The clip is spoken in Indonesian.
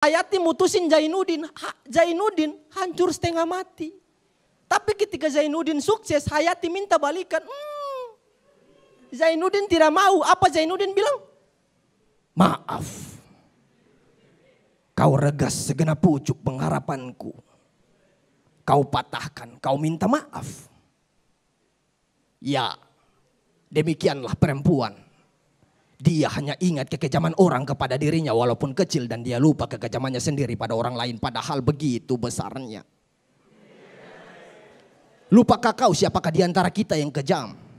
Hayati mutusin Zainuddin, Zainuddin hancur setengah mati. Tapi ketika Zainuddin sukses, Hayati minta balikan. Hmm, Zainuddin tidak mau. Apa Zainuddin bilang? Maaf. Kau regas segenap pucuk pengharapanku. Kau patahkan, kau minta maaf. Ya, demikianlah perempuan dia hanya ingat kekejaman orang kepada dirinya walaupun kecil dan dia lupa kekejamannya sendiri pada orang lain padahal begitu besarnya. Lupakah kau siapakah di antara kita yang kejam?